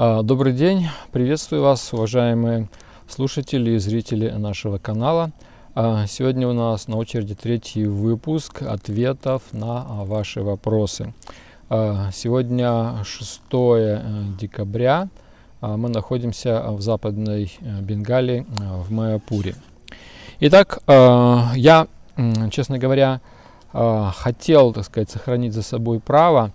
А, добрый день, приветствую вас, уважаемые слушатели и зрители нашего канала. А, сегодня у нас на очереди третий выпуск ответов на а, ваши вопросы. Сегодня 6 э, декабря, мы находимся в западной э, Бенгалии, э, в Майапуре. Итак, я, честно говоря, хотел, так сказать, сохранить за собой право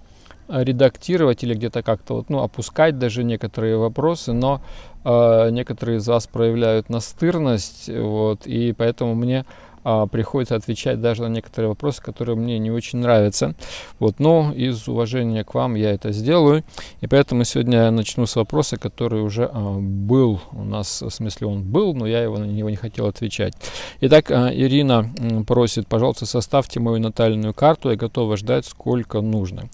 Э, редактировать или где-то как-то вот, ну, опускать даже некоторые вопросы, но э, некоторые из вас проявляют настырность, вот, и поэтому мне э, а, приходится отвечать даже на некоторые вопросы, которые мне не очень нравятся. Вот, но из уважения к вам я это сделаю. И поэтому сегодня я начну с вопроса, который уже а, был у нас, в смысле он был, но я его на него не хотел отвечать. Итак, а, Ирина просит, пожалуйста, составьте мою натальную карту, я готова ждать сколько нужно.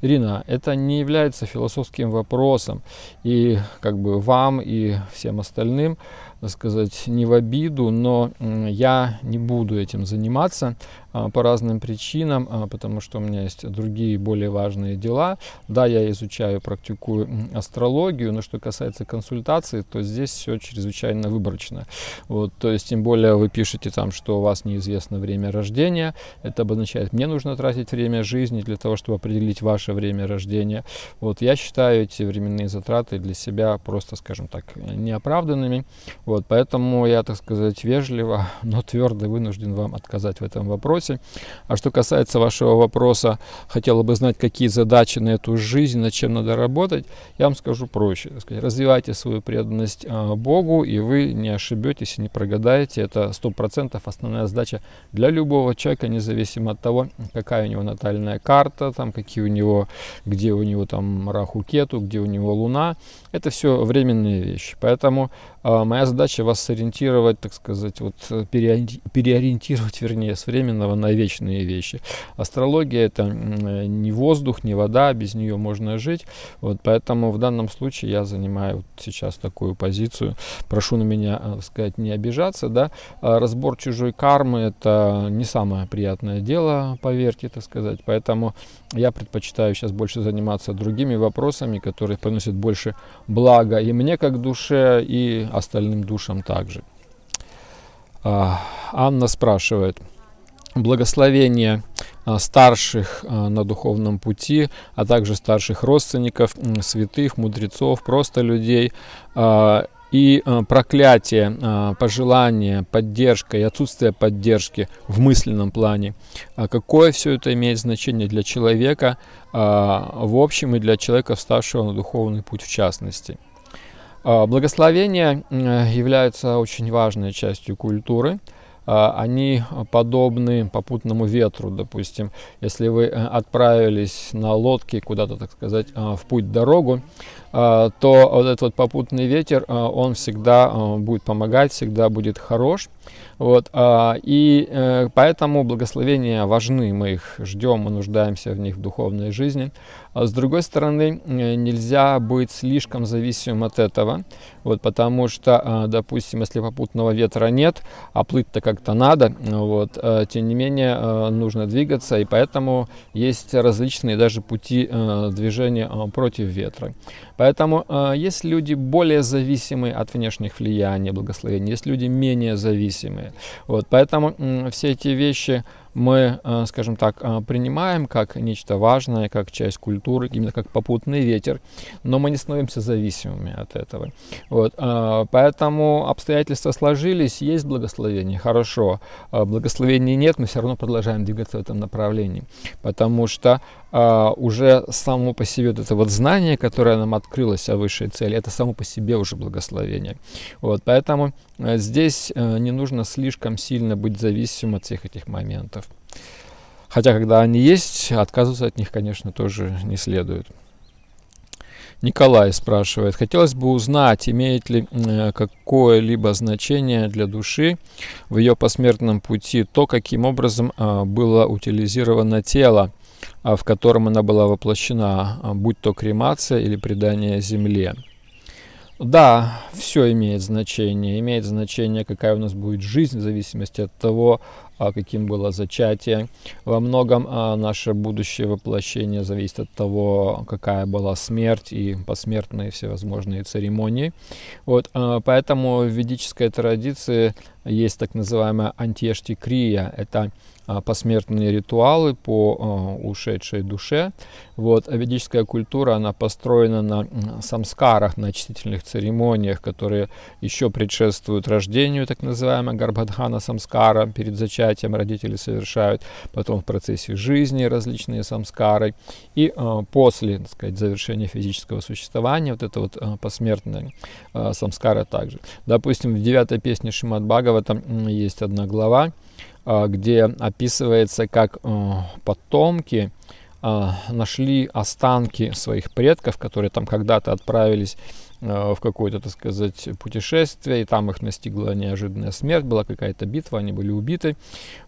Ирина, это не является философским вопросом и как бы вам и всем остальным так сказать, не в обиду, но я не буду этим заниматься а, по разным причинам, а, потому что у меня есть другие более важные дела. Да, я изучаю, практикую астрологию, но что касается консультации, то здесь все чрезвычайно выборочно. Вот, то есть, тем более вы пишете там, что у вас неизвестно время рождения, это обозначает, мне нужно тратить время жизни для того, чтобы определить ваше время рождения. Вот, я считаю эти временные затраты для себя просто, скажем так, неоправданными. Вот, поэтому я, так сказать, вежливо, но твердо вынужден вам отказать в этом вопросе. А что касается вашего вопроса, хотела бы знать, какие задачи на эту жизнь, над чем надо работать, я вам скажу проще. Сказать, развивайте свою преданность а, Богу, и вы не ошибетесь и не прогадаете. Это 100% основная задача для любого человека, независимо от того, какая у него натальная карта, там, какие у него, где у него там Раху Кету, где у него Луна. Это все временные вещи. Поэтому э, моя задача задача вас сориентировать, так сказать, вот э, переориентировать, вернее, с временного на вечные вещи. Астрология это э, не воздух, не вода, без нее можно жить. Вот поэтому в данном случае я занимаю вот сейчас такую позицию. Прошу на меня, так э, сказать, не обижаться, да. А разбор чужой кармы это не самое приятное дело, поверьте, так сказать. Поэтому я предпочитаю сейчас больше заниматься другими вопросами, которые приносят больше блага и мне как душе, и остальным душам также. А, Анна спрашивает, благословение а, старших а, на духовном пути, а также старших родственников, святых, мудрецов, просто людей и а, проклятие, а, пожелание, поддержка и отсутствие поддержки в мысленном плане. А какое все это имеет значение для человека в общем и для человека, вставшего на духовный путь в частности. Благословения э, являются очень важной частью культуры – а, они подобны попутному ветру, допустим. Если вы э, отправились на лодке куда-то, так сказать, э, в путь-дорогу, а, то вот этот вот попутный ветер, э, он всегда будет помогать, всегда будет хорош. Вот, а, и э, поэтому благословения важны, мы их ждем, мы нуждаемся в них в духовной жизни. А с другой стороны, э, нельзя быть слишком зависимым от этого, вот, потому что, а, допустим, если попутного ветра нет, а плыть-то как-то надо, вот, э, тем не менее, нужно двигаться, и поэтому есть различные даже пути движения против ветра. Поэтому э, есть люди более зависимые от внешних влияний благословений, есть люди менее зависимые. Вот, поэтому э, все эти вещи мы, э, скажем так, э, принимаем как нечто важное, как часть культуры, именно как попутный ветер, но мы не становимся зависимыми от этого. Вот. Э, поэтому обстоятельства сложились, есть благословение, хорошо. Благословения нет, мы все равно продолжаем двигаться в этом направлении, потому что уже само по себе вот это вот знание, которое нам открылось о высшей цели, это само по себе уже благословение. Вот, поэтому Э, здесь э, не нужно слишком сильно быть зависимым от всех этих моментов. Хотя, когда они есть, отказываться от них, конечно, тоже не следует. Николай спрашивает, хотелось бы узнать, имеет ли э, какое-либо значение для души в ее посмертном пути то, каким образом было утилизировано тело, а в котором она была воплощена, а, будь то кремация или предание земле. Да, все имеет значение. Имеет значение, какая у нас будет жизнь, в зависимости от того, а каким было зачатие. Во многом а, наше будущее воплощение зависит от того, какая была смерть и посмертные всевозможные церемонии. Вот, а, поэтому в ведической традиции есть так называемая антиештикрия. Это посмертные ритуалы по ушедшей душе. Вот. А ведическая культура, она построена на самскарах, на чтительных церемониях, которые еще предшествуют рождению так называемого Гарбадхана самскара перед зачатием зачатием родители совершают, потом в процессе жизни различные самскары. И э, после так сказать, завершения физического существования, вот это вот э, посмертная э, самскара также. Допустим, в девятой песне Шимат Бхагава там есть одна глава, где описывается, как потомки нашли останки своих предков, которые там когда-то отправились Э, в какое-то, так сказать, путешествие, и там их настигла неожиданная смерть, была какая-то битва, они были убиты,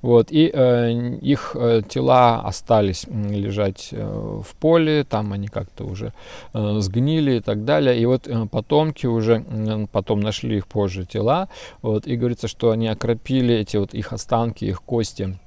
вот, и э, их э, тела остались лежать э, в поле, там они как-то уже э, сгнили и так далее, и вот потомки уже, потом нашли их позже тела, вот, и говорится, что они окропили эти вот их останки, их кости,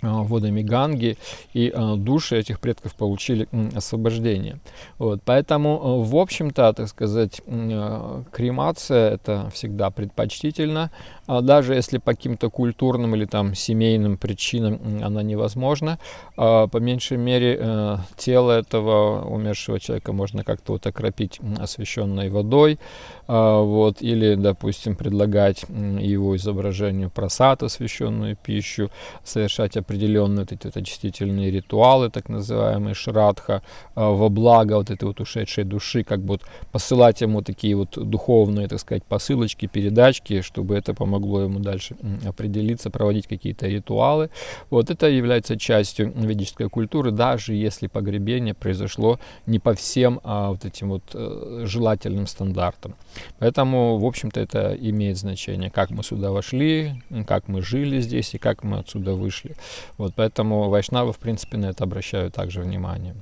а, водами Ганги, и а, души этих предков получили освобождение. Вот, поэтому, э, в общем-то, так сказать, э, кремация – это всегда предпочтительно, а даже если по каким-то культурным или там семейным причинам она невозможна, а, по меньшей мере э, тело этого умершего человека можно как-то вот окропить освященной водой, а, вот, или, допустим, предлагать его изображению просад, освященную пищу, совершать определенные вот эти вот очистительные ритуалы, так называемые шрадха, во благо вот этой вот ушедшей души, как бы вот посылать ему такие вот духовные, так сказать, посылочки, передачки, чтобы это помогло помогло ему дальше определиться, проводить какие-то ритуалы. Вот это является частью ведической культуры, даже если погребение произошло не по всем а вот этим вот э, желательным стандартам. Поэтому, в общем-то, это имеет значение, как мы сюда вошли, как мы жили здесь и как мы отсюда вышли. Вот поэтому вайшнавы, в принципе, на это обращают также внимание.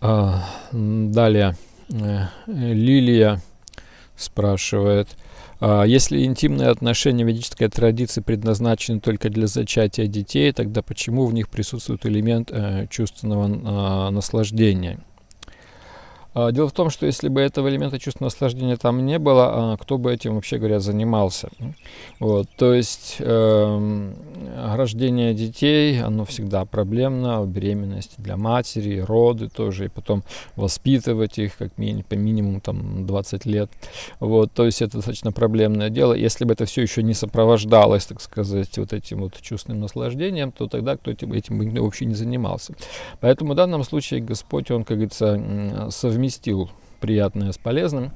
А, далее э, Лилия спрашивает, а, если интимные отношения в ведической традиции предназначены только для зачатия детей, тогда почему в них присутствует элемент э, чувственного а, наслаждения? А, дело в том, что если бы этого элемента чувства наслаждения там не было, а, кто бы этим вообще говоря занимался? Вот, то есть э, рождение детей, оно всегда проблемно, беременность для матери, роды тоже, и потом воспитывать их как ми по минимуму там 20 лет. Вот, то есть это достаточно проблемное дело. Если бы это все еще не сопровождалось, так сказать, вот этим вот чувственным наслаждением, то тогда кто этим, этим бы вообще не занимался. Поэтому в данном случае Господь, Он, как говорится, совместно совместил приятное с полезным.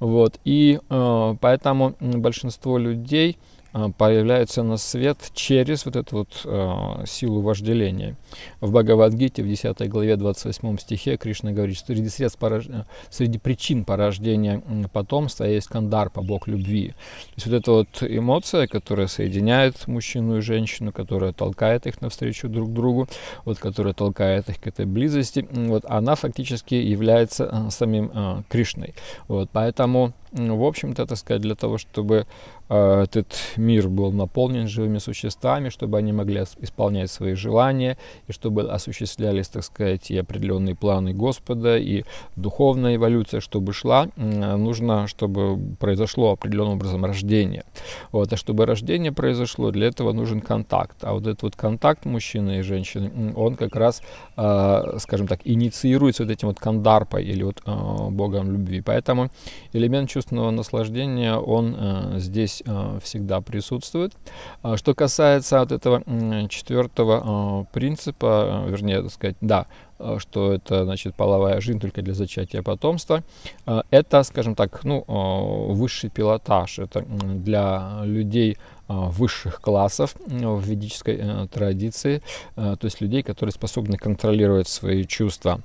Вот. И э, поэтому большинство людей а, появляются на свет через вот эту вот э, силу вожделения. В Бхагавадгите, в 10 главе 28 стихе Кришна говорит, что среди, средств порож... Э, среди причин порождения потомства есть кандарпа, бог любви. То есть вот эта вот эмоция, которая соединяет мужчину и женщину, которая толкает их навстречу друг другу, вот, которая толкает их к этой близости, вот, она фактически является э, самим э, Кришной. Вот, поэтому в общем-то, так сказать, для того, чтобы Э, этот мир был наполнен живыми существами, чтобы они могли исполнять свои желания, и чтобы осуществлялись, так сказать, и определенные планы Господа, и духовная эволюция, чтобы шла, нужно, чтобы произошло определенным образом рождение. Вот, а чтобы рождение произошло, для этого нужен контакт. А вот этот вот контакт мужчины и женщины, он как раз, э, скажем так, инициируется вот этим вот кандарпой или вот э, богом любви. Поэтому элемент чувственного наслаждения, он здесь здесь э, всегда присутствует. А, что касается от этого четвертого э, принципа, э, вернее, так сказать, да, что это, значит, половая жизнь только для зачатия потомства. Это, скажем так, ну, высший пилотаж. Это для людей высших классов в ведической традиции, то есть людей, которые способны контролировать свои чувства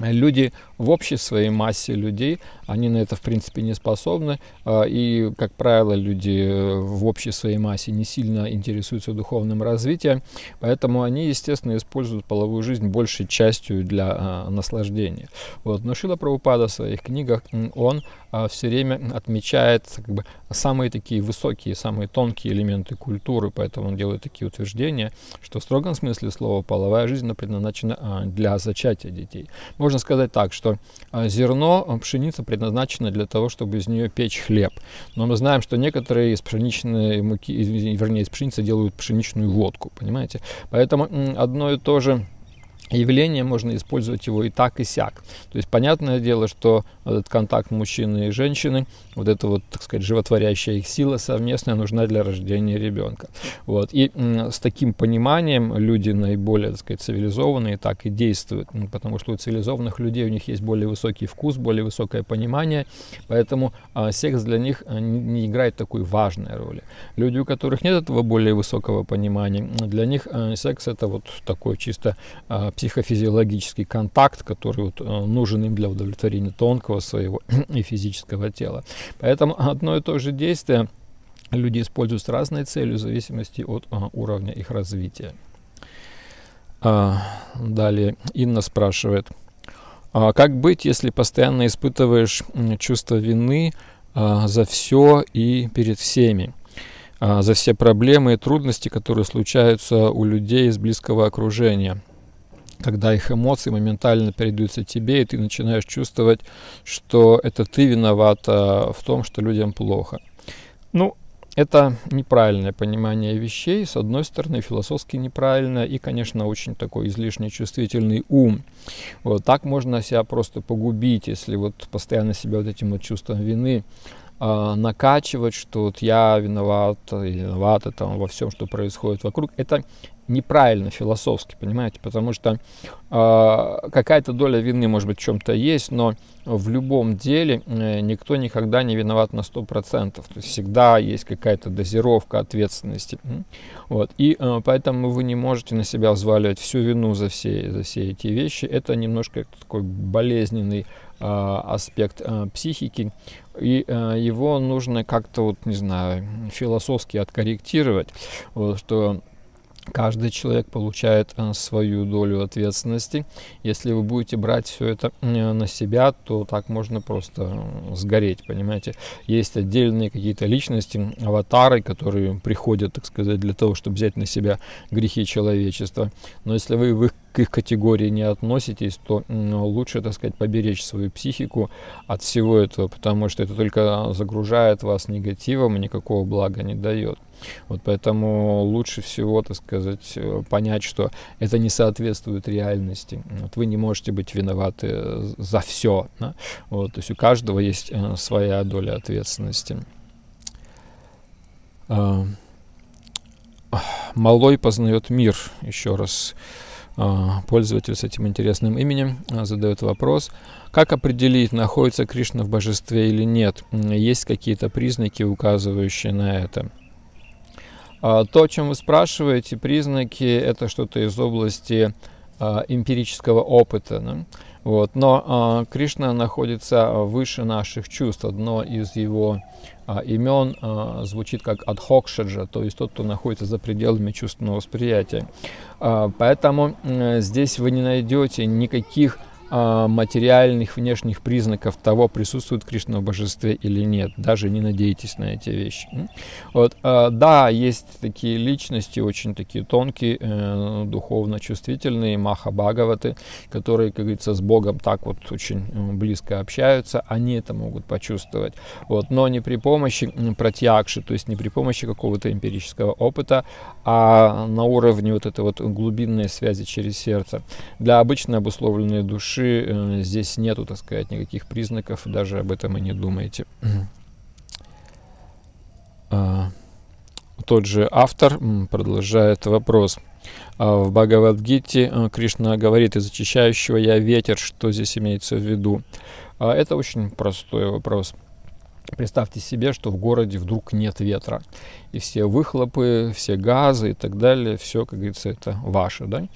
люди в общей своей массе людей, они на это в принципе не способны, а, и, как правило, люди э, в общей своей массе не сильно интересуются духовным развитием, поэтому они, естественно, используют половую жизнь большей частью для а, наслаждения. Вот. Но Шила Прабхупада в своих книгах, он а, все время отмечает как бы, самые такие высокие, самые тонкие элементы культуры, поэтому он делает такие утверждения, что в строгом смысле слова половая жизнь предназначена для зачатия детей. Мы можно сказать так, что а, зерно, а, пшеница предназначена для того, чтобы из нее печь хлеб. Но мы знаем, что некоторые из пшеничной муки, вернее, из пшеницы делают пшеничную водку, понимаете? Поэтому одно и то же явление, можно использовать его и так, и сяк. То есть понятное дело, что этот контакт мужчины и женщины, вот эта вот, так сказать, животворящая их сила совместная нужна для рождения ребенка. Вот. И с таким пониманием люди наиболее, так сказать, цивилизованные так и действуют, ну, потому что у цивилизованных людей у них есть более высокий вкус, более высокое понимание, поэтому а, секс для них а, не играет такой важной роли. Люди, у которых нет этого более высокого понимания, для них а, секс это вот такой чисто психофизиологический контакт, который вот, э, нужен им для удовлетворения тонкого своего и физического тела. Поэтому одно и то же действие люди используют с разной целью в зависимости от а, уровня их развития. А, далее Инна спрашивает, «А как быть, если постоянно испытываешь чувство вины за все и перед всеми? за все проблемы и трудности, которые случаются у людей из близкого окружения когда их эмоции моментально передаются тебе, и ты начинаешь чувствовать, что это ты виноват в том, что людям плохо. Ну, это неправильное понимание вещей, с одной стороны, философски неправильно, и, конечно, очень такой излишне чувствительный ум. Вот так можно себя просто погубить, если вот постоянно себя вот этим вот чувством вины а, накачивать, что вот я виноват, виновата там во всем, что происходит вокруг. Это неправильно философски, понимаете, потому что э, какая-то доля вины, может быть, в чем-то есть, но в любом деле э, никто никогда не виноват на 100%, то есть всегда есть какая-то дозировка ответственности, вот, и э, поэтому вы не можете на себя взваливать всю вину за все, за все эти вещи, это немножко такой болезненный э, аспект э, психики, и э, его нужно как-то, вот, не знаю, философски откорректировать, вот, что Каждый человек получает э, свою долю ответственности. Если вы будете брать все это э, на себя, то так можно просто э, сгореть, понимаете. Есть отдельные какие-то личности, аватары, которые приходят, так сказать, для того, чтобы взять на себя грехи человечества. Но если вы в их к их категории не относитесь, то лучше, так сказать, поберечь свою психику от всего этого, потому что это только а, загружает вас негативом и никакого блага не дает. Вот поэтому лучше всего, так сказать, э, понять, что это не соответствует реальности. Вот вы не можете быть виноваты э, за все. Да? Вот, то есть у каждого есть э, своя доля ответственности. А, Малой познает мир. Еще раз а, пользователь с этим интересным именем а, задает вопрос. Как определить, находится Кришна в божестве или нет? Есть какие-то признаки, указывающие на это? А, то, о чем вы спрашиваете, признаки, это что-то из области а, эмпирического опыта. Да? Вот. Но э, Кришна находится выше наших чувств. Одно из его э, имен э, звучит как Адхокшаджа, то есть тот, кто находится за пределами чувственного восприятия. Э, поэтому э, здесь вы не найдете никаких а, материальных внешних признаков того, присутствует Кришна в божестве или нет. Даже не надейтесь на эти вещи. Вот, а, да, есть такие личности, очень такие тонкие, э, духовно чувствительные, махабагаваты, которые, как говорится, с Богом так вот очень э, близко общаются, они это могут почувствовать. Вот, но не при помощи протиакши, то есть не при помощи какого-то эмпирического опыта, а на уровне вот этой вот глубинной связи через сердце. Для обычно обусловленной души души э, здесь нету, так сказать, никаких признаков, даже об этом и не думайте. А, тот же автор продолжает вопрос. А в Бхагавадгите э, Кришна говорит, из очищающего я ветер, что здесь имеется в виду? А, это очень простой вопрос – Представьте себе, что в городе вдруг нет ветра. И все выхлопы, все газы и так далее, все, как говорится, это ваше. Да?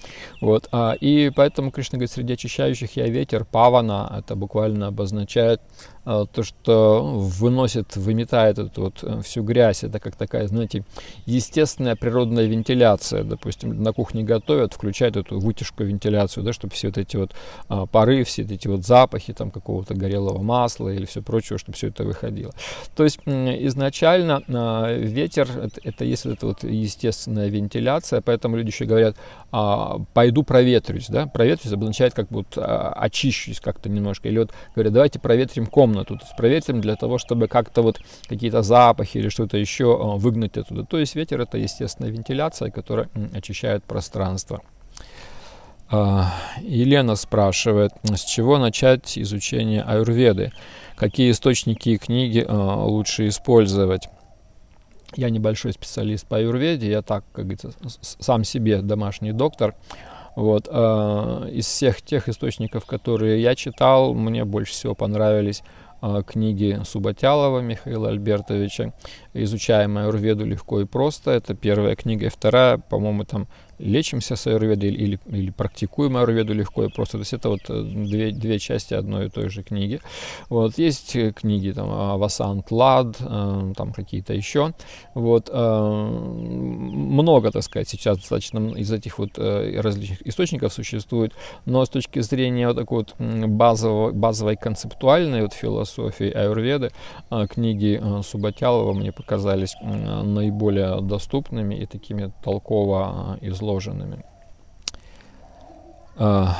Вот. А, и поэтому Кришна говорит, среди очищающих я ветер, павана, это буквально обозначает а, то, что выносит, выметает эту вот э, всю грязь, это как такая, знаете, естественная природная вентиляция. Допустим, на кухне готовят, включают эту вытяжку вентиляцию, да, чтобы все вот эти вот а, пары, все эти вот запахи там какого-то горелого масла или все прочего, чтобы все это выходило. То есть изначально а, ветер это, это есть вот эта вот естественная вентиляция, поэтому люди еще говорят, пойду проветрюсь, да, проветрюсь обозначает как будто а, очищусь как-то немножко, или вот говорят, давайте проветрим комнату, комнату то есть для того, чтобы как-то вот какие-то запахи или что-то еще э, выгнать оттуда. То есть ветер это естественная вентиляция, которая очищает пространство. А, Елена спрашивает, с чего начать изучение аюрведы? Какие источники и книги э, лучше использовать? Я небольшой специалист по аюрведе, я так, как говорится, сам себе домашний доктор. Вот. А из всех тех источников, которые я читал, мне больше всего понравились а, книги Субатялова Михаила Альбертовича «Изучаемая Урведу легко и просто». Это первая книга и вторая, по-моему, там лечимся с аюрведой или, или практикуем аюрведу легко и просто. То есть это вот э, две, две части одной и той же книги. Вот есть э, книги там Васант Лад, э, там какие-то еще. Вот много, так сказать, сейчас достаточно из этих вот различных источников существует. Но с точки зрения вот такой вот базовой, базовой концептуальной вот философии аюрведы книги Субатялова мне показались наиболее доступными и такими толково изложенными отложенными. А,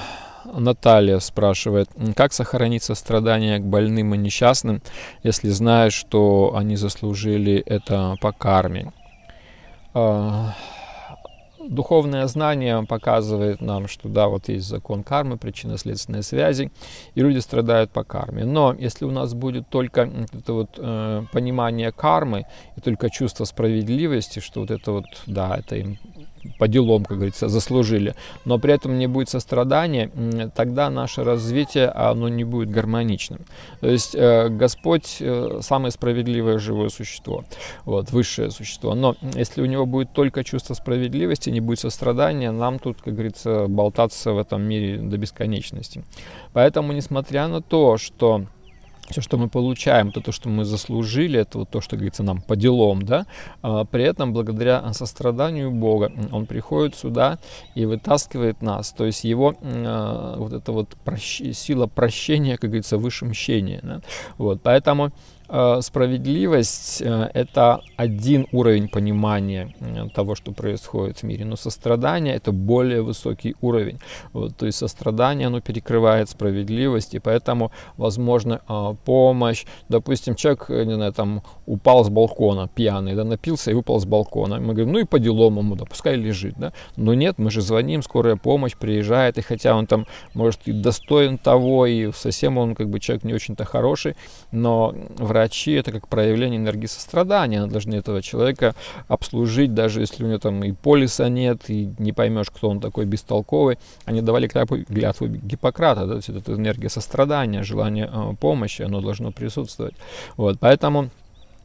Наталья спрашивает, как сохранить сострадание к больным и несчастным, если знаешь, что они заслужили это по карме? А, Духовное знание показывает нам, что да, вот есть закон кармы, причинно-следственные связи, и люди страдают по карме. Но если у нас будет только это вот э, понимание кармы и только чувство справедливости, что вот это вот, да, это им по делам, как говорится, заслужили, но при этом не будет сострадания, тогда наше развитие, оно не будет гармоничным. То есть э, Господь э, самое справедливое живое существо, вот, высшее существо. Но если у него будет только чувство справедливости, не будет сострадания, нам тут, как говорится, болтаться в этом мире до бесконечности. Поэтому, несмотря на то, что все, что мы получаем, это то, что мы заслужили, это вот то, что говорится нам по делам, да, а при этом благодаря состраданию Бога Он приходит сюда и вытаскивает нас, то есть Его а, вот эта вот прощ... сила прощения, как говорится, выше мщения, да? вот, поэтому Э, справедливость э, — это один уровень понимания э, того, что происходит в мире, но сострадание — это более высокий уровень. Вот, то есть сострадание, оно перекрывает справедливость, и поэтому, возможно, помощь. Допустим, человек, не знаю, там упал с балкона, пьяный, да, напился и упал с балкона. Мы говорим, ну и по делам ему, да, пускай лежит, да. Но нет, мы же звоним, скорая помощь приезжает, и хотя он там, может, и достоин того, и совсем он, как бы, человек не очень-то хороший, но врач врачи это как проявление энергии сострадания. Они должны этого человека обслужить, даже если у него там и полиса нет, и не поймешь, кто он такой бестолковый. Они давали клятву Гиппократа, да, то есть это энергия сострадания, желание э, помощи, оно должно присутствовать. Вот, поэтому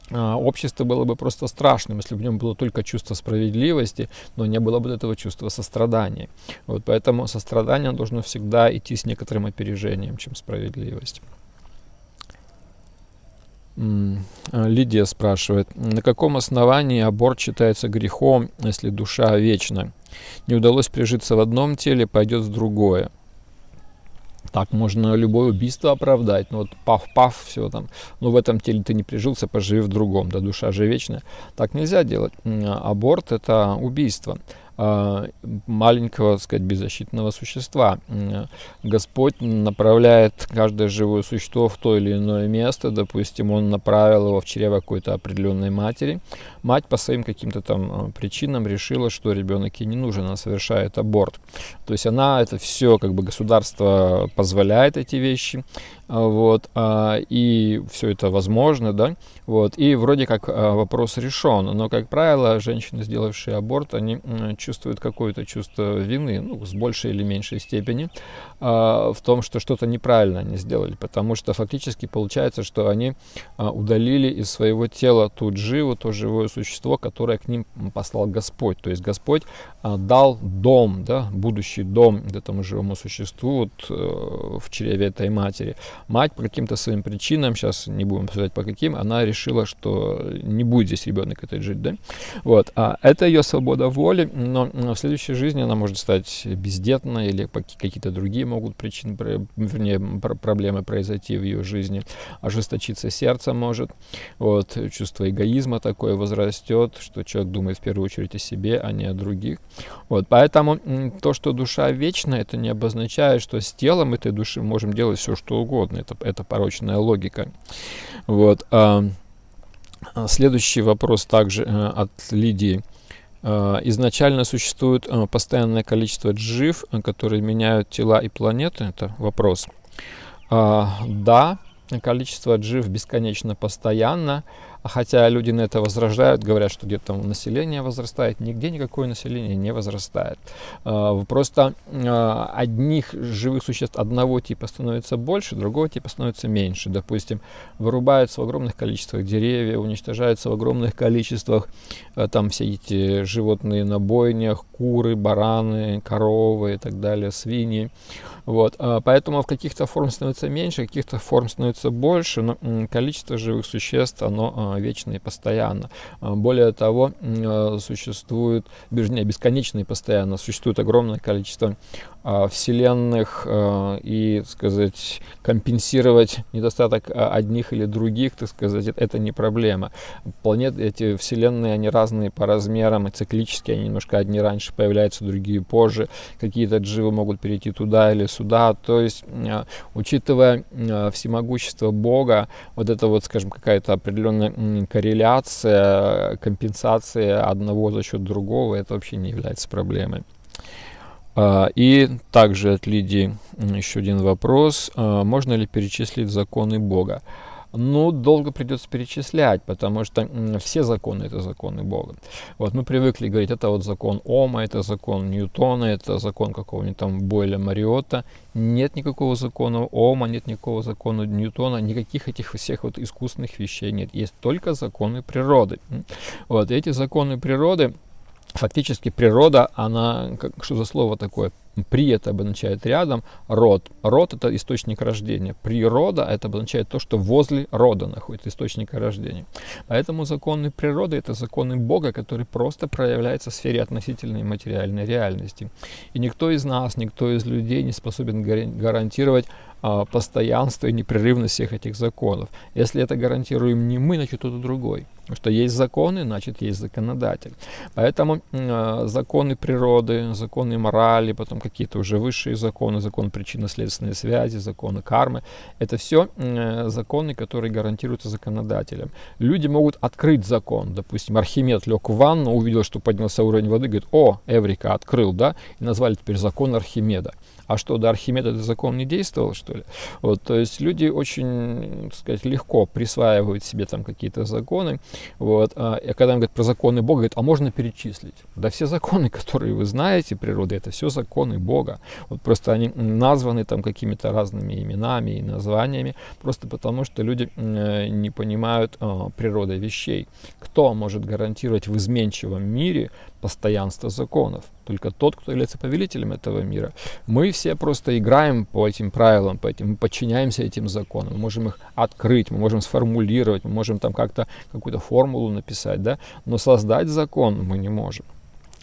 э, общество было бы просто страшным, если бы в нем было только чувство справедливости, но не было бы этого чувства сострадания. Вот поэтому сострадание должно всегда идти с некоторым опережением, чем справедливость. Э, Лидия спрашивает, на каком основании аборт считается грехом, если душа вечна? Не удалось прижиться в одном теле, пойдет в другое. Так можно любое убийство оправдать, ну вот пав-пав, все там, но «Ну, в этом теле ты не прижился, поживи в другом, да душа же вечная. Так нельзя делать, аборт это убийство. А, маленького, так сказать, беззащитного существа. Господь направляет каждое живое существо в то или иное место, допустим, он направил его в чрево какой-то определенной матери, мать по своим каким-то там а, причинам решила, что ребенок ей не нужен, она совершает аборт. То есть она это все, как бы государство позволяет эти вещи, а, вот, а, и все это возможно, да, вот, и вроде как а, вопрос решен, но, как правило, женщины, сделавшие аборт, они чувствуют какое-то чувство вины, ну, с большей или меньшей степени, в том, что что-то неправильно они сделали, потому что фактически получается, что они удалили из своего тела ту дживу, то живое существо, которое к ним послал Господь, то есть Господь дал дом, да, будущий дом этому живому существу вот, э, в чреве этой матери – мать по каким-то своим причинам, сейчас не будем обсуждать по каким, она решила, что не будет здесь ребенок этот жить, да? Вот. А это ее свобода воли, но в следующей жизни она может стать бездетной или какие-то другие могут причины, вернее, проблемы произойти в ее жизни. Ожесточиться сердце может, вот, чувство эгоизма такое возрастет, что человек думает в первую очередь о себе, а не о других. Вот, поэтому то, что душа вечна, это не обозначает, что с телом этой души можем делать все, что угодно бесповоротно. Это, это порочная логика. Вот. А, а следующий вопрос также а, от Лидии. А, изначально существует э, постоянное количество джив, э, которые меняют тела и планеты. Это вопрос. А, да, количество джив бесконечно постоянно. Хотя люди на это возражают, говорят, что где-то население возрастает. Нигде никакое население не возрастает. А, просто а, одних живых существ одного типа становится больше, другого типа становится меньше. Допустим, вырубаются в огромных количествах деревья, уничтожаются в огромных количествах а, там все эти животные на бойнях, куры, бараны, коровы и так далее, свиньи. Вот. Поэтому в каких-то форм становится меньше, в каких-то форм становится больше, но количество живых существ, оно вечно и постоянно. А, более того, э, существует, вернее, бесконечно и постоянно существует огромное количество а, вселенных а, и, так сказать, компенсировать недостаток а, одних или других, так сказать, это не проблема. Планеты, эти вселенные, они разные по размерам и циклически, они немножко одни раньше появляются, другие позже, какие-то дживы могут перейти туда или сюда, то есть, учитывая всемогущество Бога, вот это вот, скажем, какая-то определенная корреляция, компенсация одного за счет другого, это вообще не является проблемой. А, и также от Лидии еще один вопрос. А, можно ли перечислить законы Бога? Ну, долго придется перечислять, потому что все законы – это законы Бога. Вот мы привыкли говорить, это вот закон Ома, это закон Ньютона, это закон какого-нибудь там Бойля Мариотта. Нет никакого закона Ома, нет никакого закона Ньютона, никаких этих всех вот искусственных вещей нет. Есть только законы природы. Вот эти законы природы – фактически природа, она, как, что за слово такое, при это обозначает рядом род. Род это источник рождения. Природа это обозначает то, что возле рода находится источник рождения. Поэтому законы природы это законы Бога, который просто проявляется в сфере относительной материальной реальности. И никто из нас, никто из людей не способен гарантировать а, постоянство и непрерывность всех этих законов. Если это гарантируем не мы, значит кто-то другой. Потому что есть законы, значит есть законодатель. Поэтому а, законы природы, законы морали, потом какие-то уже высшие законы, закон причинно-следственной связи, законы кармы. Это все законы, которые гарантируются законодателем. Люди могут открыть закон. Допустим, Архимед лег в ванну, увидел, что поднялся уровень воды, говорит, о, Эврика открыл, да, и назвали теперь закон Архимеда. А что, до Архимеда этот закон не действовал, что ли? Вот, то есть люди очень, так сказать, легко присваивают себе там какие-то законы. Вот, а, и когда он говорит про законы Бога, говорит, а можно перечислить? Да все законы, которые вы знаете природы, это все законы Бога. Вот просто они названы там какими-то разными именами и названиями, просто потому что люди э, не понимают а, природы вещей. Кто может гарантировать в изменчивом мире постоянство законов. Только тот, кто является повелителем этого мира. Мы все просто играем по этим правилам, по этим, мы подчиняемся этим законам. Мы можем их открыть, мы можем сформулировать, мы можем там как-то какую-то формулу написать, да? но создать закон мы не можем.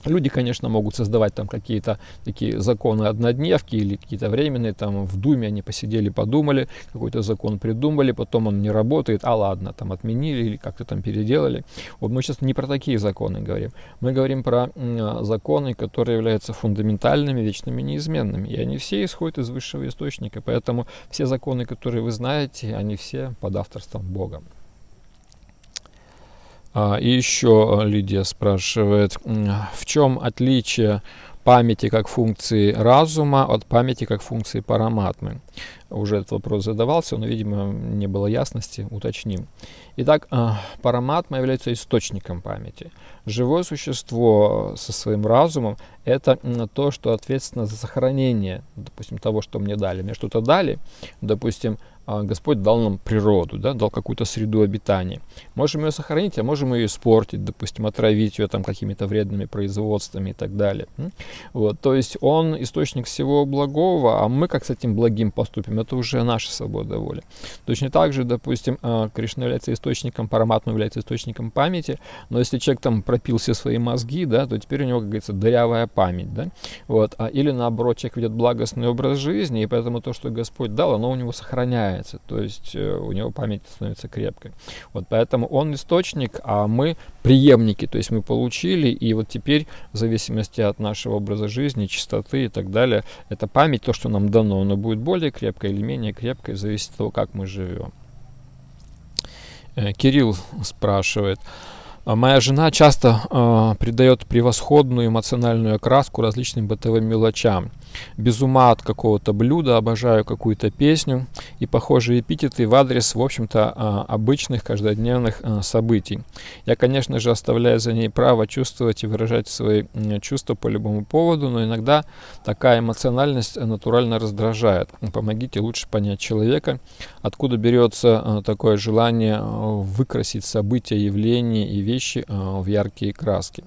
Люди, конечно, могут создавать там какие-то такие законы однодневки или какие-то временные, там в Думе они посидели, подумали, какой-то закон придумали, потом он не работает, а ладно, там отменили или как-то там переделали. Вот мы сейчас не про такие законы говорим. Мы говорим про а, законы, которые являются фундаментальными, вечными, неизменными. И они все исходят из высшего источника, поэтому все законы, которые вы знаете, они все под авторством Бога. А, и еще э, Лидия спрашивает, в чем отличие памяти как функции разума от памяти как функции параматмы? Уже этот вопрос задавался, но, видимо, не было ясности, уточним. Итак, э, параматма является источником памяти. Живое существо э, со своим разумом – это то, что ответственно за сохранение, допустим, того, что мне дали. Мне что-то дали, допустим, а, Господь дал нам природу, да, дал какую-то среду обитания. Можем ее сохранить, а можем ее испортить, допустим, отравить ее там какими-то вредными производствами и так далее. Вот, то есть он источник всего благого, а мы как с этим благим поступим, это уже наша свобода воли. Точно так же, допустим, а, Кришна является источником, Параматма является источником памяти, но если человек там пропил все свои мозги, да, то теперь у него, как говорится, дырявая память, да, вот, а, или наоборот, человек ведет благостный образ жизни, и поэтому то, что Господь дал, оно у него сохраняется меняется, то есть э, у него память становится крепкой. Вот поэтому он источник, а мы преемники, то есть мы получили, и вот теперь в зависимости от нашего образа жизни, чистоты и так далее, эта память, то, что нам дано, она будет более крепкой или менее крепкой, зависит от того, как мы живем. Э, Кирилл спрашивает. А моя жена часто э, придает превосходную эмоциональную окраску различным бытовым мелочам без ума от какого-то блюда, обожаю какую-то песню и похожие эпитеты в адрес, в общем-то, а, обычных каждодневных а, событий. Я, конечно же, оставляю за ней право чувствовать и выражать свои чувства по любому поводу, но иногда такая эмоциональность натурально раздражает. Помогите лучше понять человека, откуда берется а, такое желание выкрасить события, явления и вещи в яркие краски.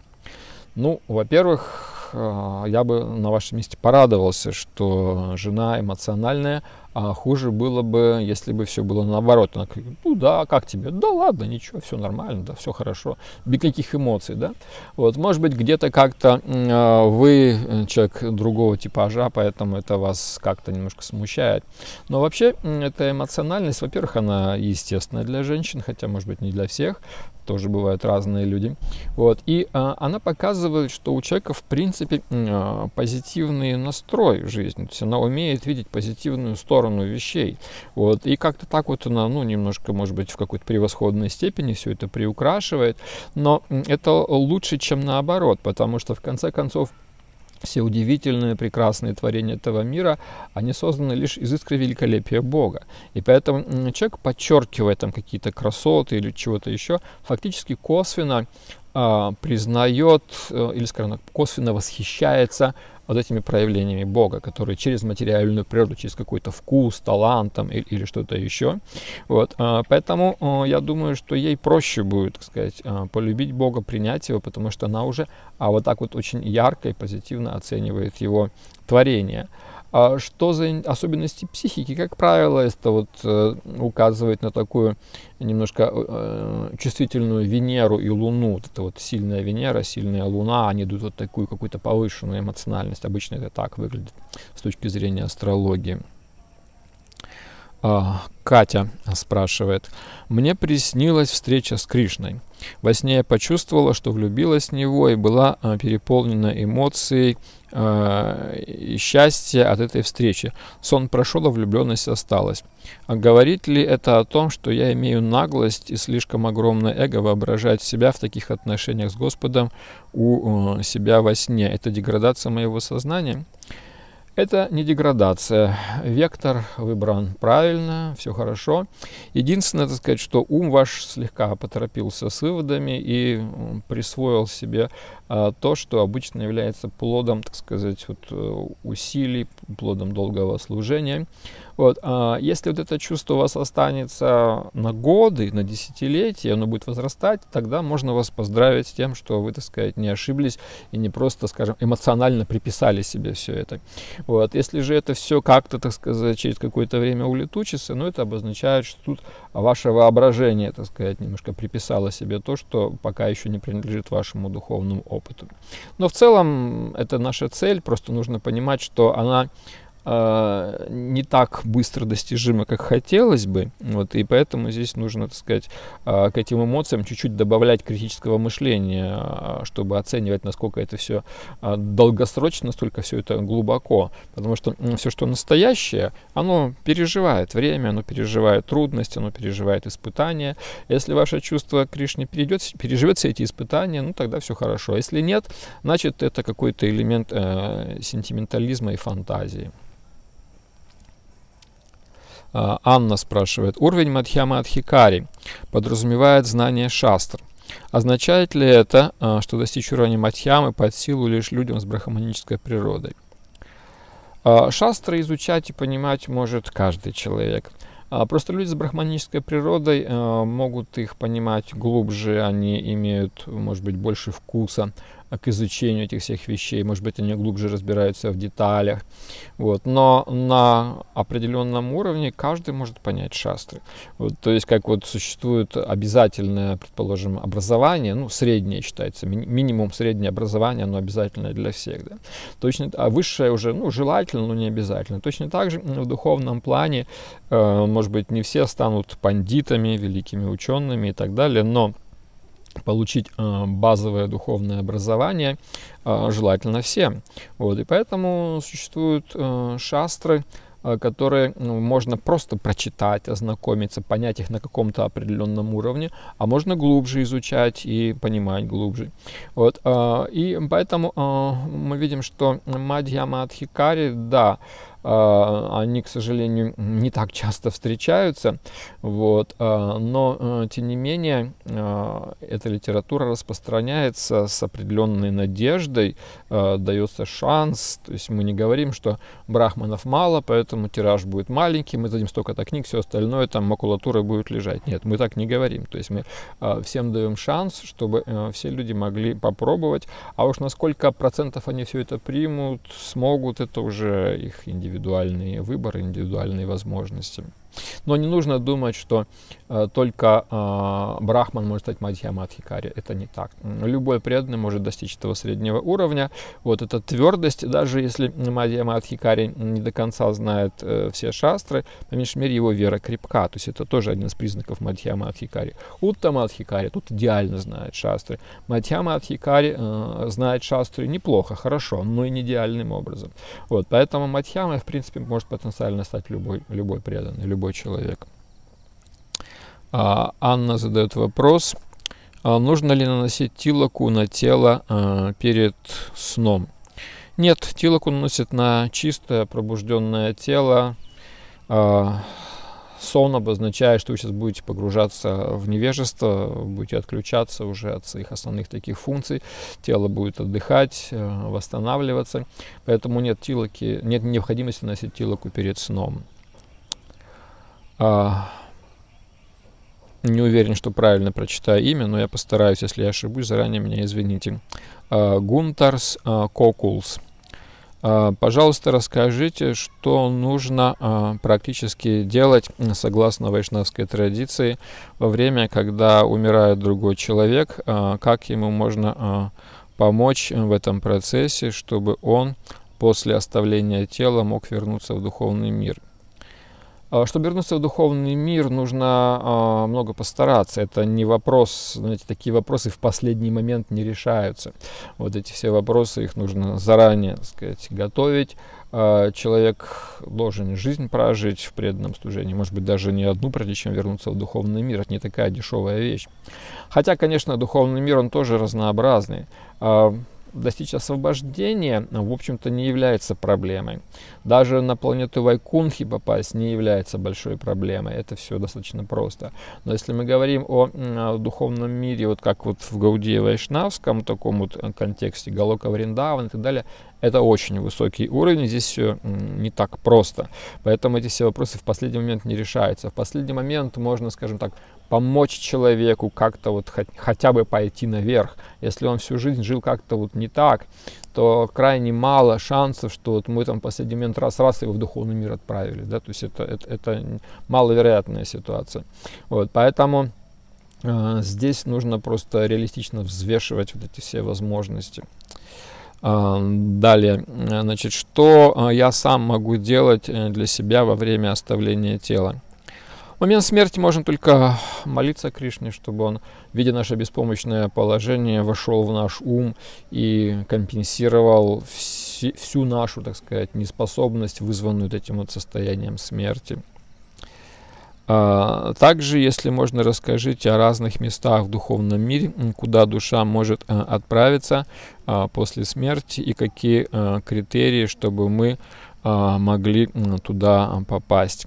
Ну, во-первых, Э, я бы на вашем месте порадовался, что жена эмоциональная, а хуже было бы, если бы все было наоборот. Она говорит, ну да, как тебе? Да ладно, ничего, все нормально, да, все хорошо, без каких эмоций, да. Вот, может быть, где-то как-то э, вы э, человек другого типажа, поэтому это вас как-то немножко смущает. Но вообще, эта эмоциональность, во-первых, она естественная для женщин, хотя, может быть, не для всех тоже бывают разные люди. Вот. И а, она показывает, что у человека, в принципе, а, позитивный настрой в жизни. То есть она умеет видеть позитивную сторону вещей. Вот. И как-то так вот она, ну, немножко, может быть, в какой-то превосходной степени все это приукрашивает. Но это лучше, чем наоборот, потому что, в конце концов, все удивительные, прекрасные творения этого мира, они созданы лишь из искры великолепия Бога. И поэтому человек, подчеркивая там какие-то красоты или чего-то еще, фактически косвенно э, признает, э, или, скажем так, косвенно восхищается вот этими проявлениями Бога, которые через материальную природу, через какой-то вкус, талант там, или, или что-то еще. Вот. А, поэтому а, я думаю, что ей проще будет, так сказать, а, полюбить Бога, принять его, потому что она уже а вот так вот очень ярко и позитивно оценивает его творение. А что за особенности психики? Как правило, это вот э, указывает на такую немножко э, э, чувствительную Венеру и Луну. Вот это вот сильная Венера, сильная Луна, они дают вот такую какую-то повышенную эмоциональность. Обычно это так выглядит с точки зрения астрологии. А, Катя спрашивает. Мне приснилась встреча с Кришной. Во сне я почувствовала, что влюбилась в него и была переполнена эмоцией и э, счастье от этой встречи. Сон прошел, а влюбленность осталась. А говорит ли это о том, что я имею наглость и слишком огромное эго воображать себя в таких отношениях с Господом у э, себя во сне? Это деградация моего сознания? Это не деградация. Вектор выбран правильно, все хорошо. Единственное, так сказать, что ум ваш слегка поторопился с выводами и присвоил себе а, то, что обычно является плодом, так сказать, вот, э, усилий, плодом долгого служения. Вот. А если вот это чувство у вас останется на годы, на десятилетия, оно будет возрастать, тогда можно вас поздравить с тем, что вы, так сказать, не ошиблись и не просто, скажем, эмоционально приписали себе все это. Вот. Если же это все как-то, так сказать, через какое-то время улетучится, ну, это обозначает, что тут ваше воображение, так сказать, немножко приписало себе то, что пока еще не принадлежит вашему духовному опыту. Но в целом это наша цель, просто нужно понимать, что она Э, не так быстро достижимо, как хотелось бы. Вот, и поэтому здесь нужно, так сказать, э, к этим эмоциям чуть-чуть добавлять критического мышления, э, чтобы оценивать, насколько это все долгосрочно, настолько все это глубоко. Потому что все, что настоящее, оно переживает время, оно переживает трудности, оно переживает испытания. Если ваше чувство к Кришне перейдет, переживет все эти испытания, ну тогда все хорошо. А если нет, значит это какой-то элемент э, сентиментализма и фантазии. А, Анна спрашивает, уровень Мадхьяма Адхикари подразумевает знание шастр. Означает ли это, а, что достичь уровня Мадхьямы под силу лишь людям с брахманической природой? А, Шастры изучать и понимать может каждый человек. Просто люди с брахманической природой могут их понимать глубже, они имеют, может быть, больше вкуса к изучению этих всех вещей, может быть, они глубже разбираются в деталях, вот, но на определенном уровне каждый может понять шастры, вот, то есть, как вот существует обязательное, предположим, образование, ну, среднее считается, ми минимум среднее образование, оно обязательное для всех, да, точно, а высшее уже, ну, желательно, но не обязательно, точно так же в духовном плане, э, может быть, не все станут пандитами, великими учеными и так далее, но получить а, базовое духовное образование а, желательно всем. Вот, и поэтому существуют а, шастры, которые ну, можно просто прочитать, ознакомиться, понять их на каком-то определенном уровне, а можно глубже изучать и понимать глубже. Вот, и поэтому мы видим, что Мадьяма Адхикари, да, а, они, к сожалению, не так часто встречаются, вот, а, но, э, тем не менее, а, эта литература распространяется с определенной надеждой, дается шанс, то есть мы не говорим, что брахманов мало, поэтому тираж будет маленький, мы дадим столько-то книг, все остальное там макулатура будет лежать. Нет, мы так не говорим, то есть мы всем даем шанс, чтобы э, все люди могли попробовать, а уж насколько процентов они все это примут, смогут, это уже их индивидуально индивидуальный выбор, индивидуальные возможности. Но не нужно думать, что э, только э, брахман может стать мадья Это не так. Любой преданный может достичь этого среднего уровня. Вот эта твердость, даже если мадья не до конца знает э, все шастры, по меньшей мере его вера крепка. То есть это тоже один из признаков мадья мадхикари. Утта мадхикари тут идеально знает шастры. Мадья э, знает шастры неплохо, хорошо, но и не идеальным образом. Вот, поэтому мадьяма, в принципе, может потенциально стать любой, любой преданный, любой любой человек. А, Анна задает вопрос, а нужно ли наносить тилоку на тело а, перед сном? Нет, тилоку наносит на чистое пробужденное тело. Сон обозначает, что вы сейчас будете погружаться в невежество, будете отключаться уже от своих основных таких функций, тело будет отдыхать, э, восстанавливаться. Поэтому нет, тилоки, нет необходимости носить тилоку перед сном. А, не уверен, что правильно прочитаю имя, но я постараюсь, если я ошибусь, заранее меня извините. А, Гунтарс а, Кокулс. А, пожалуйста, расскажите, что нужно а, практически делать, согласно вайшнавской традиции, во время, когда умирает другой человек, а, как ему можно а, помочь в этом процессе, чтобы он после оставления тела мог вернуться в духовный мир. А, чтобы вернуться в духовный мир, нужно а, много постараться. Это не вопрос, знаете, такие вопросы в последний момент не решаются. Вот эти все вопросы, их нужно заранее, так сказать, готовить. А, человек должен жизнь прожить в преданном служении, может быть, даже не одну, прежде чем вернуться в духовный мир. Это не такая дешевая вещь. Хотя, конечно, духовный мир, он тоже разнообразный достичь освобождения, в общем-то, не является проблемой. Даже на планету Вайкунхи попасть не является большой проблемой. Это все достаточно просто. Но если мы говорим о, о духовном мире, вот как вот в Гауде Вайшнавском таком вот э, контексте, Галока Вриндаван и так далее, это очень высокий уровень, здесь все не так просто. Поэтому эти все вопросы в последний момент не решаются. В последний момент можно, скажем так, помочь человеку как-то вот хоть, хотя бы пойти наверх. Если он всю жизнь жил как-то вот не так, то крайне мало шансов, что вот мы там в последний момент раз-раз его в духовный мир отправили. Да? То есть это, это, это маловероятная ситуация. Вот, поэтому э, здесь нужно просто реалистично взвешивать вот эти все возможности. А, далее, значит, что а, я сам могу делать э, для себя во время оставления тела? В момент смерти можно только молиться Кришне, чтобы он, видя наше беспомощное положение, вошел в наш ум и компенсировал всю нашу, так сказать, неспособность, вызванную этим вот состоянием смерти. А, также, если можно, расскажите о разных местах в духовном мире, куда душа может э, отправиться а, после смерти и какие э, критерии, чтобы мы а, могли туда э, попасть.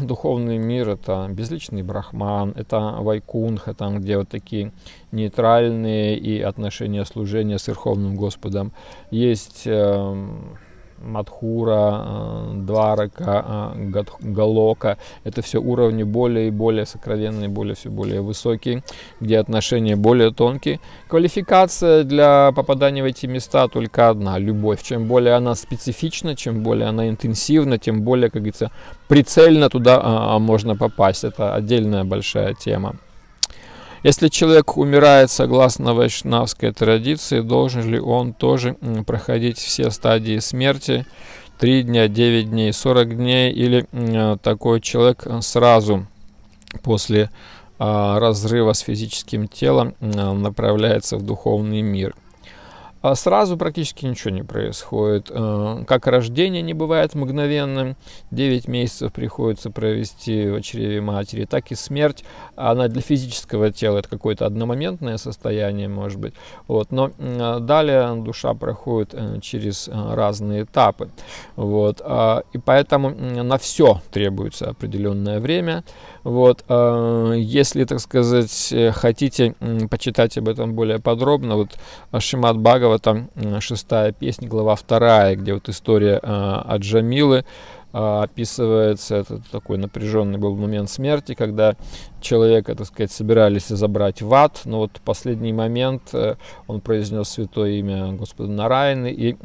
Духовный мир – это безличный брахман, это вайкунха, там, где вот такие нейтральные и отношения служения с Верховным Господом. Есть эм, Мадхура, э, Дварака, э, Галока. Это все уровни более и более сокровенные, более все более высокие, где отношения более тонкие. Квалификация для попадания в эти места только одна – любовь. Чем более она специфична, чем более она интенсивна, тем более, как говорится, прицельно туда а, а, можно попасть. Это отдельная большая тема. Если человек умирает согласно вайшнавской традиции, должен ли он тоже проходить все стадии смерти? три дня, 9 дней, 40 дней или э, такой человек э, сразу после а, разрыва с физическим телом э, направляется в духовный мир – а сразу практически ничего не происходит. Э, как рождение не бывает мгновенным, 9 месяцев приходится провести в чреве матери, так и смерть, она для физического тела, это какое-то одномоментное состояние, может быть. Вот. Но э, далее душа проходит э, через разные этапы. Вот. А, и поэтому на все требуется определенное время. Вот, а, если, так сказать, э, хотите почитать об этом более подробно, вот а, Шимат Багова, там шестая песня, глава вторая, где вот история а, от Джамилы, описывается это такой напряженный был момент смерти, когда человека, так сказать, собирались забрать в ад, но вот в последний момент э, он произнес святое имя Господа Нарайны и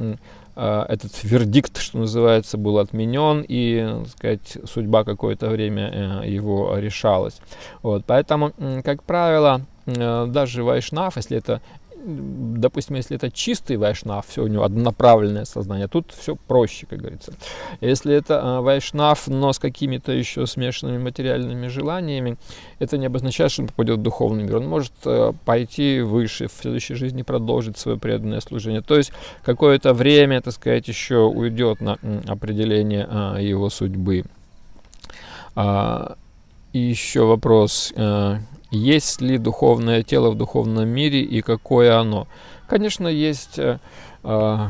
Э, этот вердикт, что называется, был отменен, и, так сказать, судьба какое-то время э, его решалась. Вот, поэтому, как правило, э, даже вайшнав, если это допустим, если это чистый вайшнав, все у него однонаправленное сознание, тут все проще, как говорится. Если это а, вайшнав, но с какими-то еще смешанными материальными желаниями, это не обозначает, что он попадет в духовный мир. Он может э, пойти выше, в следующей жизни продолжить свое преданное служение. То есть какое-то время, так сказать, еще уйдет на определение а, его судьбы. А, и еще вопрос э, есть ли духовное тело в духовном мире и какое оно. Конечно, есть э, а,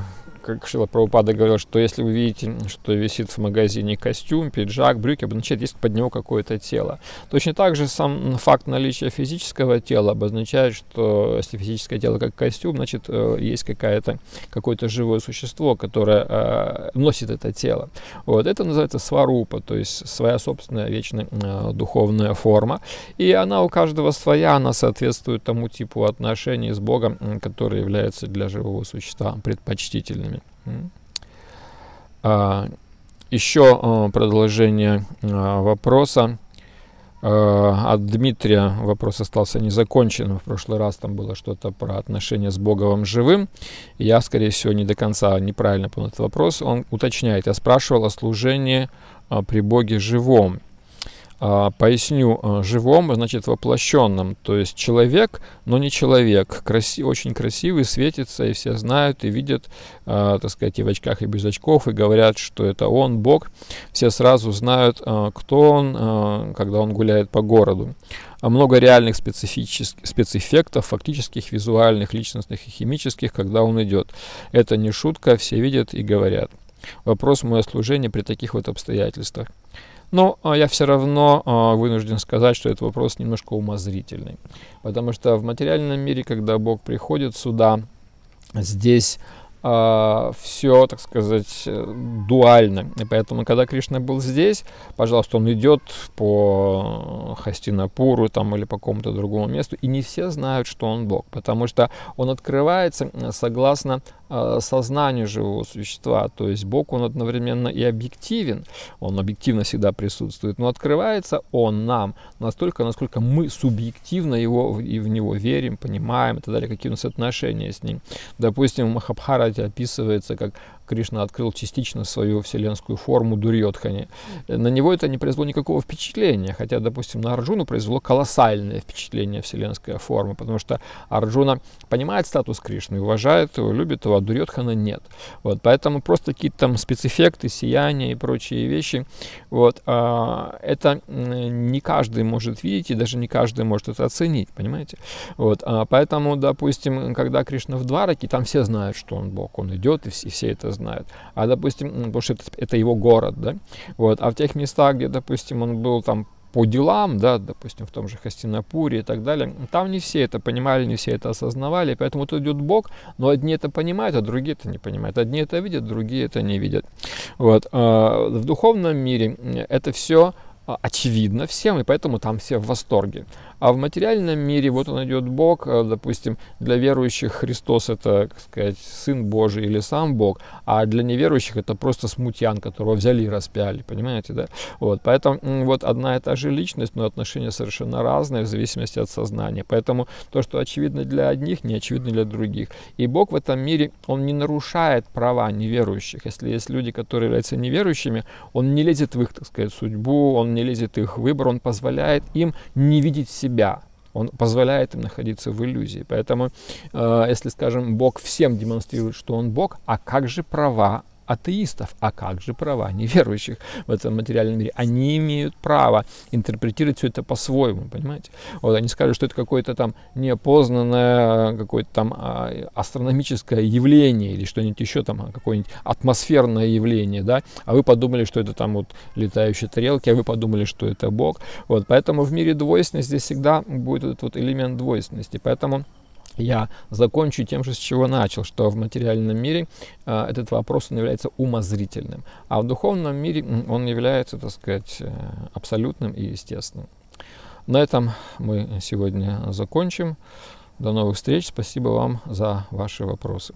как Шила Прабхупада говорил, что если вы видите, что висит в магазине костюм, пиджак, брюки, обозначает, есть под него какое-то тело. Точно так же сам факт наличия физического тела обозначает, что если физическое тело как костюм, значит, э, есть какая-то, какое-то живое существо, которое э, носит это тело. Вот. Это называется сварупа, то есть своя собственная вечная э, духовная форма. И она у каждого своя, она соответствует тому типу отношений с Богом, который является для живого существа предпочтительными. Израиль. Еще а, продолжение а, вопроса. А, от Дмитрия вопрос остался незаконченным. В прошлый раз там было что-то про отношения с Боговым живым. Я, скорее всего, не до конца неправильно понял этот вопрос. Он уточняет. Я спрашивал о служении при Боге живом. А, поясню, а, живом, значит, воплощенным, то есть человек, но не человек, Краси, очень красивый, светится, и все знают, и видят, а, так сказать, и в очках, и без очков, и говорят, что это он, Бог. Все сразу знают, кто он, когда он гуляет по городу много реальных специфических, спецэффектов, фактических, визуальных, личностных и химических, когда он идет. Это не шутка, все видят и говорят. Вопрос мое служение при таких вот обстоятельствах. Но а, я все равно а, вынужден сказать, что этот вопрос немножко умозрительный. Потому что в материальном мире, когда Бог приходит сюда, здесь Uh, а, все, так сказать, э, дуально. И поэтому, когда Кришна был здесь, пожалуйста, он идет по Хастинапуру там, или по какому-то другому месту, и не все знают, что он Бог, потому что он открывается согласно Э, сознанию живого существа. То есть Бог, он одновременно и объективен, он объективно всегда присутствует, но открывается он нам настолько, насколько мы субъективно его и в него верим, понимаем и так далее, какие у нас отношения с ним. Допустим, в Махабхарате описывается как Кришна открыл частично свою вселенскую форму Дурьотхани, на него это не произвело никакого впечатления, хотя, допустим, на Арджуну произвело колоссальное впечатление вселенская форма, потому что Арджуна понимает статус Кришны, уважает его, любит его, а Дурьотхана нет. Вот, поэтому просто какие-то там спецэффекты, сияния и прочие вещи, вот, а, это не каждый может видеть и даже не каждый может это оценить, понимаете? Вот, а, поэтому, допустим, когда Кришна в Двараке, там все знают, что он Бог, он идет, и все, и все это знают знают. А, допустим, потому что это, это его город, да, вот, а в тех местах, где, допустим, он был там по делам, да, допустим, в том же Хастинапуре и так далее, там не все это понимали, не все это осознавали, поэтому тут идет Бог, но одни это понимают, а другие это не понимают, одни это видят, другие это не видят. Вот. А, в духовном мире это все а, очевидно всем, и поэтому там все в восторге. А в материальном мире вот он идет Бог, э, допустим, для верующих Христос это, как сказать, Сын Божий или сам Бог, а для неверующих это просто смутьян, которого взяли и распяли, понимаете, да? Вот, поэтому вот одна и та же личность, но отношения совершенно разные в зависимости от сознания. Поэтому то, что очевидно для одних, не очевидно для других. И Бог в этом мире, он не нарушает права неверующих. Если есть люди, которые являются неверующими, он не лезет в их, так сказать, судьбу, он не не лезет их выбор, он позволяет им не видеть себя, он позволяет им находиться в иллюзии. Поэтому, э, если, скажем, Бог всем демонстрирует, что он Бог, а как же права атеистов. А как же права неверующих в этом материальном мире? Они имеют право интерпретировать все это по-своему, понимаете? Вот они скажут, что это какое-то там неопознанное, какое-то там а, астрономическое явление или что-нибудь еще там, какое-нибудь атмосферное явление, да? А вы подумали, что это там вот летающие тарелки, а вы подумали, что это Бог. Вот, поэтому в мире двойственности здесь всегда будет этот вот элемент двойственности. Поэтому я закончу тем же, с чего начал, что в материальном мире э, этот вопрос он является умозрительным, а в духовном мире он является, так сказать, э, абсолютным и естественным. На этом мы сегодня закончим. До новых встреч. Спасибо вам за ваши вопросы.